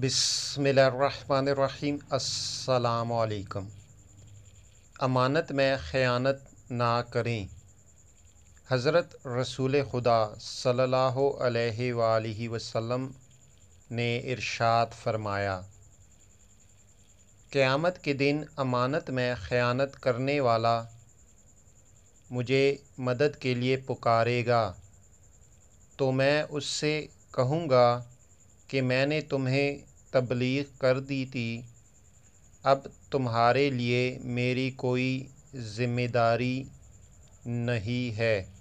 बिसमीम असलकम अमानत में ख़यानत ना करें हज़रत रसूल खुदा सल्लल्लाहु अलैहि सल्ला वसम ने इरशाद फरमाया क़यामत के दिन अमानत में ख़यानत करने वाला मुझे मदद के लिए पुकारेगा तो मैं उससे कहूँगा कि मैंने तुम्हें तबलीग कर दी थी अब तुम्हारे लिए मेरी कोई ज़िम्मेदारी नहीं है